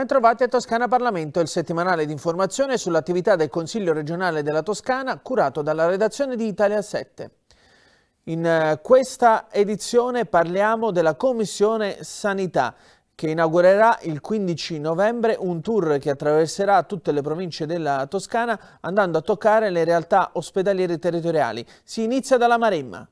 Bentrovati a Toscana Parlamento, il settimanale di informazione sull'attività del Consiglio regionale della Toscana curato dalla redazione di Italia 7. In eh, questa edizione parliamo della Commissione Sanità che inaugurerà il 15 novembre un tour che attraverserà tutte le province della Toscana andando a toccare le realtà ospedaliere territoriali. Si inizia dalla Maremma.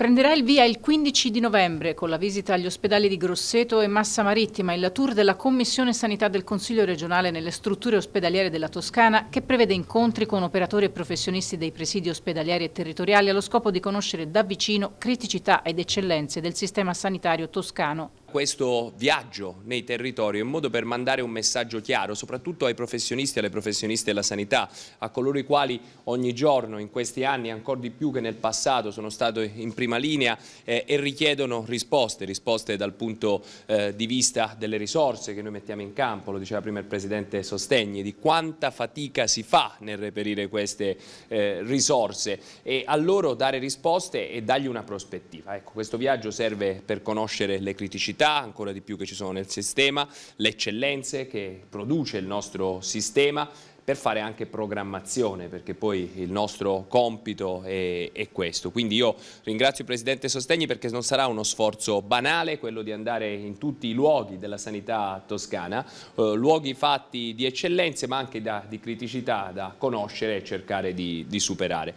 Prenderà il via il 15 di novembre con la visita agli ospedali di Grosseto e Massa Marittima il tour della Commissione Sanità del Consiglio regionale nelle strutture ospedaliere della Toscana che prevede incontri con operatori e professionisti dei presidi ospedalieri e territoriali allo scopo di conoscere da vicino criticità ed eccellenze del sistema sanitario toscano questo viaggio nei territori in modo per mandare un messaggio chiaro soprattutto ai professionisti e alle professioniste della sanità, a coloro i quali ogni giorno in questi anni ancora di più che nel passato sono stati in prima linea eh, e richiedono risposte, risposte dal punto eh, di vista delle risorse che noi mettiamo in campo, lo diceva prima il Presidente Sostegni, di quanta fatica si fa nel reperire queste eh, risorse e a loro dare risposte e dargli una prospettiva. Ecco, questo viaggio serve per conoscere le criticità qualità ancora di più che ci sono nel sistema, le eccellenze che produce il nostro sistema per fare anche programmazione, perché poi il nostro compito è, è, questo. Quindi io ringrazio il Presidente Sostegni perché non sarà uno sforzo banale quello di andare in tutti i luoghi della sanità toscana, eh, luoghi fatti di eccellenze ma anche da, di criticità da conoscere e cercare di, di superare.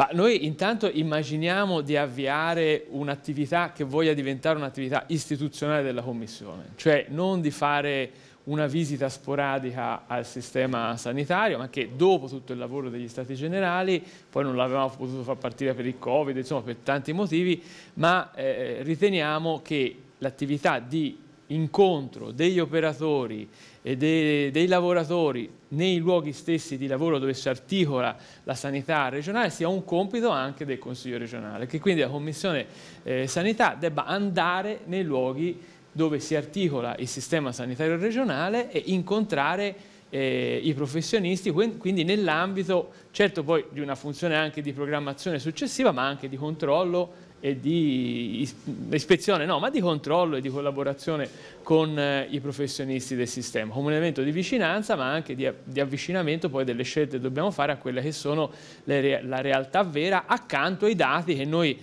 Ma noi intanto immaginiamo di avviare un'attività che voglia diventare un'attività istituzionale della Commissione, cioè non di fare una visita sporadica al sistema sanitario, ma che dopo tutto il lavoro degli Stati Generali, poi non l'avevamo potuto far partire per il Covid, insomma per tanti motivi, ma eh, riteniamo che l'attività di incontro degli operatori e dei, dei lavoratori nei luoghi stessi di lavoro dove si articola la sanità regionale sia un compito anche del Consiglio regionale, che quindi la Commissione eh, Sanità debba andare nei luoghi dove si articola il sistema sanitario regionale e incontrare eh, i professionisti, quindi nell'ambito certo poi di una funzione anche di programmazione successiva ma anche di controllo e di ispezione, no, ma di controllo e di collaborazione con eh, i professionisti del sistema, come un elemento di vicinanza ma anche di, di avvicinamento poi delle scelte che dobbiamo fare a quelle che sono le, la realtà vera accanto ai dati che noi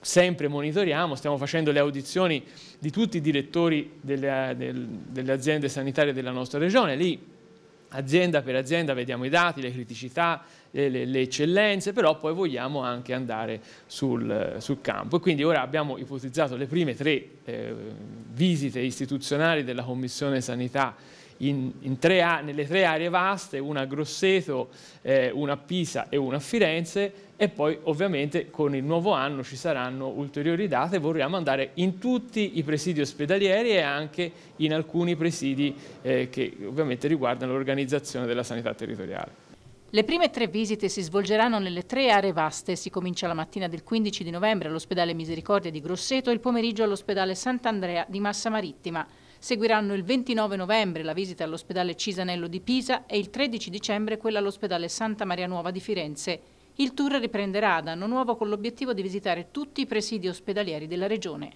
sempre monitoriamo, stiamo facendo le audizioni di tutti i direttori delle, delle aziende sanitarie della nostra regione, lì azienda per azienda vediamo i dati, le criticità, le, le, eccellenze, però poi vogliamo anche andare sul, sul, campo. E quindi ora abbiamo ipotizzato le prime tre eh, visite istituzionali della Commissione Sanità in, in tre, nelle tre aree vaste, una a Grosseto, eh, una a Pisa e una a Firenze e poi ovviamente con il nuovo anno ci saranno ulteriori date, vorremmo andare in tutti i presidi ospedalieri e anche in alcuni presidi eh, che ovviamente riguardano l'organizzazione della sanità territoriale. Le prime tre visite si svolgeranno nelle tre aree vaste. Si comincia la mattina del 15 di novembre all'ospedale Misericordia di Grosseto e il pomeriggio all'ospedale Sant'Andrea di Massa Marittima. Seguiranno il 29 novembre la visita all'ospedale Cisanello di Pisa e il 13 dicembre quella all'ospedale Santa Maria Nuova di Firenze. Il tour riprenderà ad anno nuovo con l'obiettivo di visitare tutti i presidi ospedalieri della regione.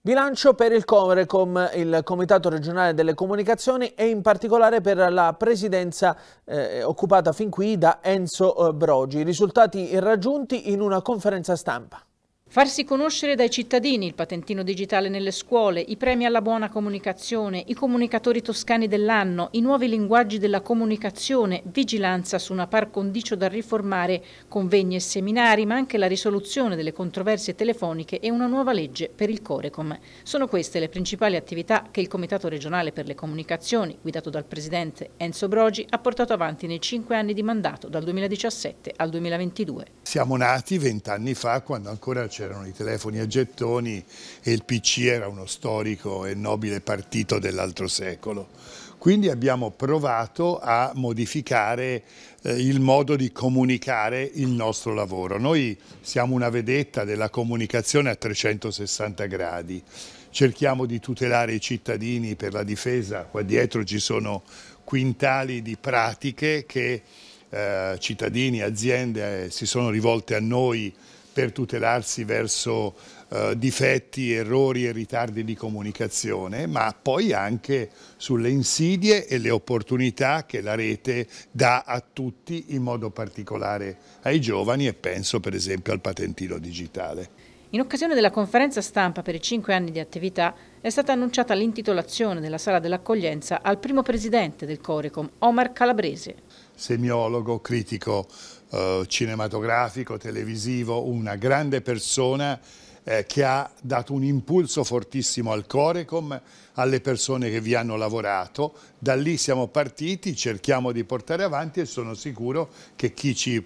Bilancio per il Comerecom, il Comitato regionale delle comunicazioni e in particolare per la presidenza eh, occupata fin qui da Enzo eh, Brogi. risultati raggiunti in una conferenza stampa. Farsi conoscere dai cittadini, il patentino digitale nelle scuole, i premi alla buona comunicazione, i comunicatori toscani dell'anno, i nuovi linguaggi della comunicazione, vigilanza su una par condicio da riformare, convegni e seminari, ma anche la risoluzione delle controversie telefoniche e una nuova legge per il Corecom. Sono queste le principali attività che il Comitato regionale per le comunicazioni, guidato dal presidente Enzo Brogi, ha portato avanti nei cinque anni di mandato, dal 2017 al 2022. Siamo nati vent'anni fa quando ancora c'erano i telefoni a gettoni e il PC era uno storico e nobile partito dell'altro secolo. Quindi abbiamo provato a modificare eh, il modo di comunicare il nostro lavoro. Noi siamo una vedetta della comunicazione a 360 gradi. Cerchiamo di tutelare i cittadini per la difesa. Qua dietro ci sono quintali di pratiche che eh, cittadini, aziende eh, si sono rivolte a noi per tutelarsi verso eh, difetti, errori e ritardi di comunicazione, ma poi anche sulle insidie e le opportunità che la rete dà a tutti, in modo particolare ai giovani e penso per esempio al patentino digitale. In occasione della conferenza stampa per i cinque anni di attività è stata annunciata l'intitolazione della sala dell'accoglienza al primo presidente del Corecom, Omar Calabrese semiologo, critico eh, cinematografico, televisivo, una grande persona eh, che ha dato un impulso fortissimo al Corecom, alle persone che vi hanno lavorato. Da lì siamo partiti, cerchiamo di portare avanti e sono sicuro che chi ci,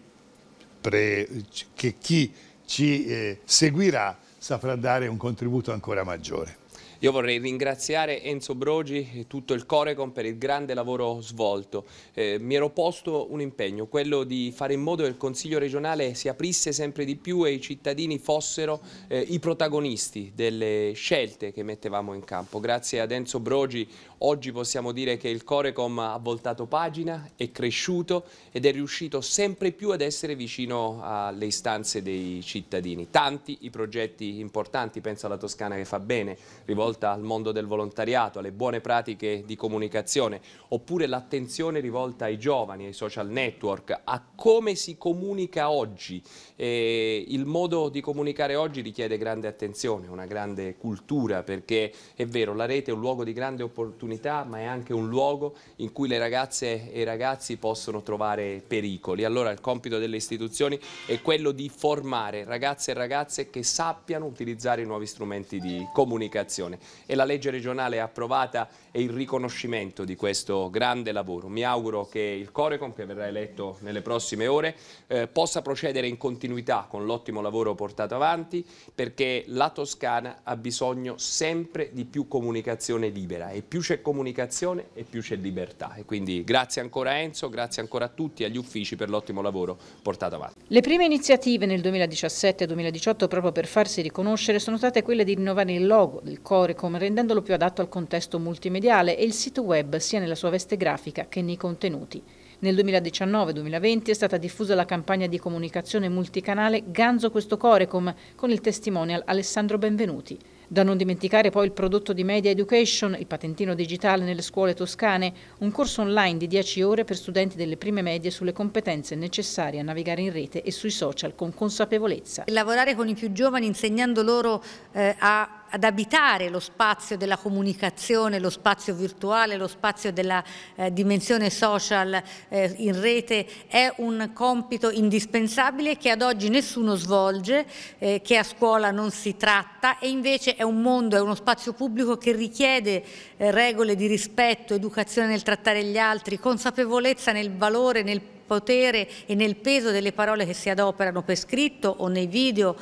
pre, che chi ci eh, seguirà saprà dare un contributo ancora maggiore. Io vorrei ringraziare Enzo Brogi e tutto il Corecon per il grande lavoro svolto. Eh, mi ero posto un impegno, quello di fare in modo che il Consiglio regionale si aprisse sempre di più e i cittadini fossero eh, i protagonisti delle scelte che mettevamo in campo. Grazie ad Enzo Brogi Oggi possiamo dire che il Corecom ha voltato pagina, è cresciuto ed è riuscito sempre più ad essere vicino alle istanze dei cittadini. Tanti i progetti importanti, penso alla Toscana che fa bene, rivolta al mondo del volontariato, alle buone pratiche di comunicazione, oppure l'attenzione rivolta ai giovani, ai social network, a come si comunica oggi. E il modo di comunicare oggi richiede grande attenzione, una grande cultura, perché è vero, la rete è un luogo di grande opportunità maternità ma è anche un luogo in cui le ragazze e i ragazzi possono trovare pericoli. Allora il compito delle istituzioni è quello di formare ragazze e ragazze che sappiano utilizzare i nuovi strumenti di comunicazione e la legge regionale approvata è il riconoscimento di questo grande lavoro. Mi auguro che il Corecom che verrà eletto nelle prossime ore eh, possa procedere in continuità con l'ottimo lavoro portato avanti perché la Toscana ha bisogno sempre di più comunicazione libera e più c'è comunicazione e più c'è libertà. E quindi grazie ancora a Enzo, grazie ancora a tutti e agli uffici per l'ottimo lavoro portato avanti. Le prime iniziative nel 2017-2018 proprio per farsi riconoscere sono state quelle di rinnovare il logo del Corecom rendendolo più adatto al contesto multimediale e il sito web sia nella sua veste grafica che nei contenuti. Nel 2019-2020 è stata diffusa la campagna di comunicazione multicanale Ganzo questo Corecom con il testimonial Alessandro Benvenuti. Da non dimenticare poi il prodotto di Media Education, il patentino digitale nelle scuole toscane, un corso online di 10 ore per studenti delle prime medie sulle competenze necessarie a navigare in rete e sui social con consapevolezza. Lavorare con i più giovani insegnando loro eh, a ad abitare lo spazio della comunicazione, lo spazio virtuale, lo spazio della eh, dimensione social eh, in rete è un compito indispensabile che ad oggi nessuno svolge, eh, che a scuola non si tratta e invece è un mondo, è uno spazio pubblico che richiede eh, regole di rispetto, educazione nel trattare gli altri, consapevolezza nel valore, nel potere e nel peso delle parole che si adoperano per scritto o nei video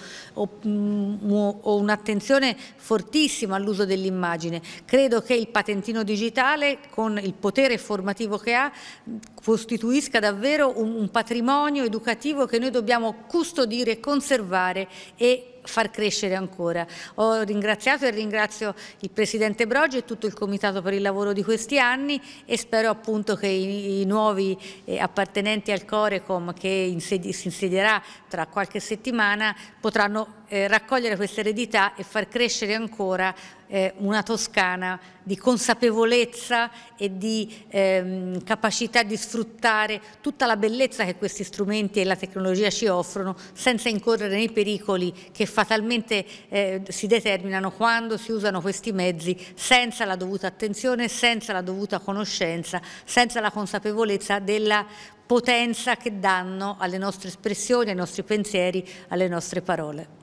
mm, o, o un'attenzione fortissima all'uso dell'immagine. Credo che il patentino digitale con il potere formativo che ha costituisca davvero un, un patrimonio educativo che noi dobbiamo custodire, conservare e far crescere ancora. Ho ringraziato e ringrazio il Presidente Brogi e tutto il Comitato per il lavoro di questi anni e spero appunto che i, i nuovi eh, appartenenti al Corecom che insedi, si insedierà tra qualche settimana potranno eh, raccogliere questa eredità e far crescere ancora eh, una Toscana di consapevolezza e di ehm, capacità di sfruttare tutta la bellezza che questi strumenti e la tecnologia ci offrono senza incorrere nei pericoli che fatalmente eh, si determinano quando si usano questi mezzi senza la dovuta attenzione, senza la dovuta conoscenza, senza la consapevolezza della potenza che danno alle nostre espressioni, ai nostri pensieri, alle nostre parole.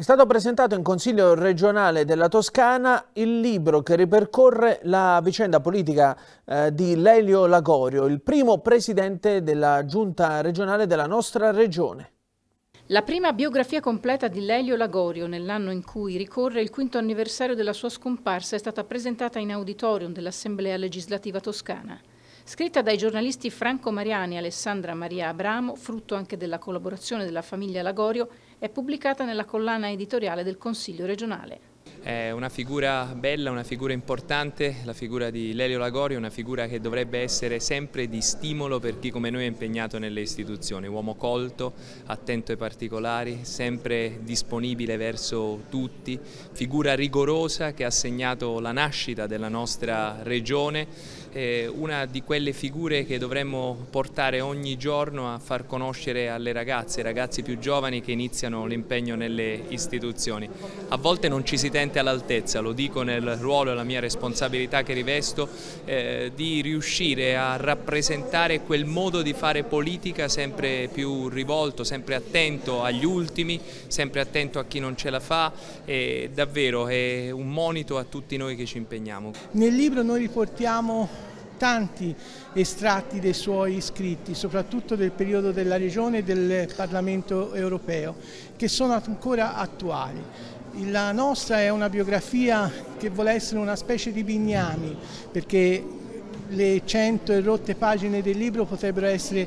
È stato presentato in Consiglio regionale della Toscana il libro che ripercorre la vicenda politica eh, di Lelio Lagorio, il primo presidente della giunta regionale della nostra regione. La prima biografia completa di Lelio Lagorio, nell'anno in cui ricorre il quinto anniversario della sua scomparsa, è stata presentata in auditorium dell'Assemblea legislativa toscana. Scritta dai giornalisti Franco Mariani e Alessandra Maria Abramo, frutto anche della collaborazione della famiglia Lagorio, è pubblicata nella collana editoriale del Consiglio regionale. È una figura bella, una figura importante, la figura di Lelio Lagorio, una figura che dovrebbe essere sempre di stimolo per chi come noi è impegnato nelle istituzioni, uomo colto, attento ai particolari, sempre disponibile verso tutti, figura rigorosa che ha segnato la nascita della nostra regione eh, una di quelle figure che dovremmo portare ogni giorno a far conoscere alle ragazze, ragazzi più giovani che iniziano l'impegno nelle istituzioni. A volte non ci si tente all'altezza, lo dico nel ruolo e la mia responsabilità che rivesto, eh, di riuscire a rappresentare quel modo di fare politica sempre più rivolto, sempre attento agli ultimi, sempre attento a chi non ce la fa e davvero è un monito a tutti noi che ci impegniamo. Nel libro noi riportiamo tanti estratti dei suoi scritti, soprattutto del periodo della Regione e del Parlamento europeo, che sono ancora attuali. La nostra è una biografia che vuole essere una specie di bignami, perché le cento e rotte pagine del libro potrebbero essere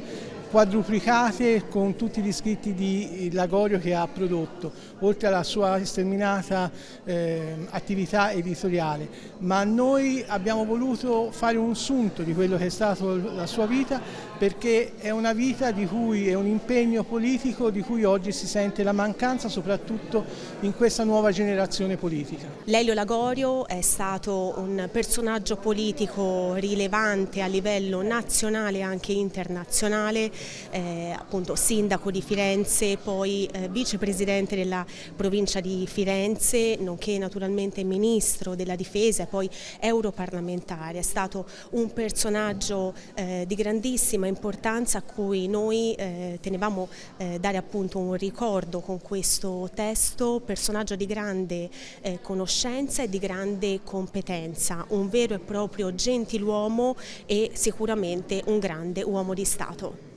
quadruplicate con tutti gli scritti di Lagorio che ha prodotto, oltre alla sua sterminata eh, attività editoriale. Ma noi abbiamo voluto fare un sunto di quello che è stata la sua vita perché è una vita di cui è un impegno politico di cui oggi si sente la mancanza, soprattutto in questa nuova generazione politica. Lelio Lagorio è stato un personaggio politico rilevante a livello nazionale e anche internazionale eh, appunto sindaco di Firenze, poi eh, vicepresidente della provincia di Firenze, nonché naturalmente ministro della difesa e poi europarlamentare. È stato un personaggio eh, di grandissima importanza a cui noi eh, tenevamo eh, dare appunto un ricordo con questo testo, personaggio di grande eh, conoscenza e di grande competenza, un vero e proprio gentiluomo e sicuramente un grande uomo di Stato.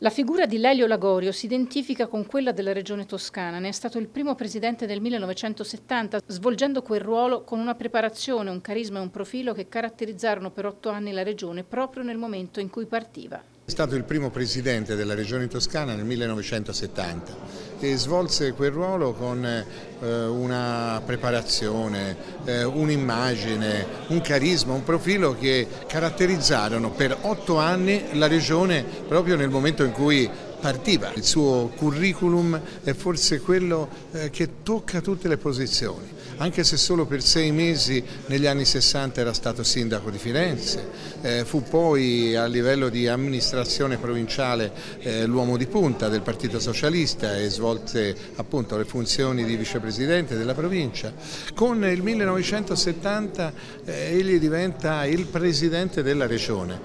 La figura di Lelio Lagorio si identifica con quella della regione toscana, ne è stato il primo presidente nel 1970, svolgendo quel ruolo con una preparazione, un carisma e un profilo che caratterizzarono per otto anni la regione proprio nel momento in cui partiva. È stato il primo presidente della regione toscana nel 1970 e svolse quel ruolo con eh, una preparazione, eh, un'immagine, un carisma, un profilo che caratterizzarono per otto anni la regione proprio nel momento in cui partiva. Il suo curriculum è forse quello eh, che tocca tutte le posizioni, anche se solo per sei mesi negli anni 60 era stato sindaco di Firenze, eh, fu poi a livello di amministrazione provinciale eh, l'uomo di punta del Partito Socialista e svolte appunto le funzioni di vicepresidente della provincia. Con il 1970 egli diventa il presidente della regione,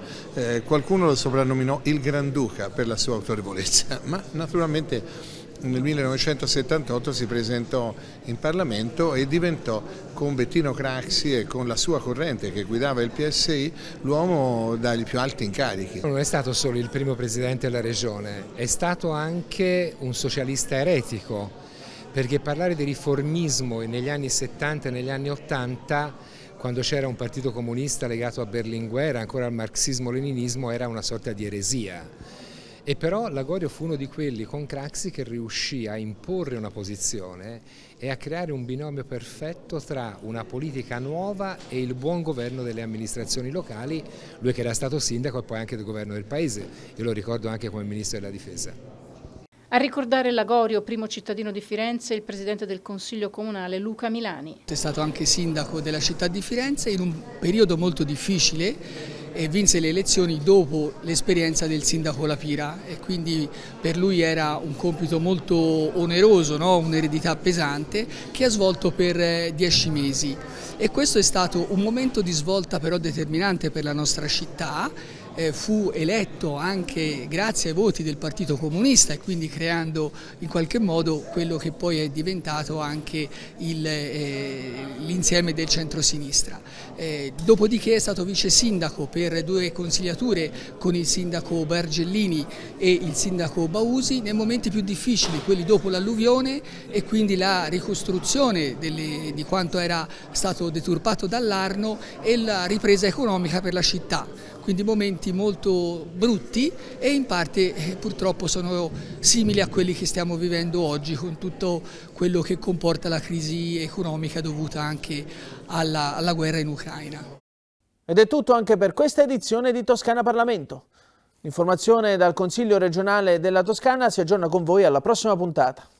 qualcuno lo soprannominò il Granduca per la sua autorevolezza sicurezza, cioè, ma naturalmente nel 1978 si presentò in Parlamento e diventò con Bettino Craxi e con la sua corrente che guidava il PSI l'uomo dagli più alti incarichi. Non è stato solo il primo presidente della regione, è stato anche un socialista eretico perché parlare di riformismo negli anni 70 e negli anni 80 quando c'era un partito comunista legato a Berlinguer, ancora al marxismo-leninismo, era una sorta di eresia e però Lagorio fu uno di quelli con Craxi che riuscì a imporre una posizione e a creare un binomio perfetto tra una politica nuova e il buon governo delle amministrazioni locali, lui che era stato sindaco e poi anche del governo del paese, io lo ricordo anche come ministro della difesa. A ricordare Lagorio, primo cittadino di Firenze, il presidente del Consiglio Comunale Luca Milani. È stato anche sindaco della città di Firenze in un periodo molto difficile e vinse le elezioni dopo l'esperienza del sindaco Lapira e quindi per lui era un compito molto oneroso, no? un'eredità pesante che ha svolto per eh, dieci mesi e questo è stato un momento di svolta però determinante per la nostra città eh, fu eletto anche grazie ai voti del Partito Comunista e quindi creando in qualche modo quello che poi è diventato anche eh, l'insieme del centro-sinistra. centrosinistra. Eh, dopodiché è stato vice sindaco per due consigliature con il sindaco Bargellini e il sindaco Bausi nei momenti più difficili, quelli dopo l'alluvione e quindi la ricostruzione delle, di quanto era stato deturpato dall'Arno e la ripresa economica per la città quindi momenti molto brutti e in parte eh, purtroppo sono simili a quelli che stiamo vivendo oggi con tutto quello che comporta la crisi economica dovuta anche alla, alla guerra in Ucraina. Ed è tutto anche per questa edizione di Toscana Parlamento. L'informazione dal Consiglio regionale della Toscana si aggiorna con voi alla prossima puntata.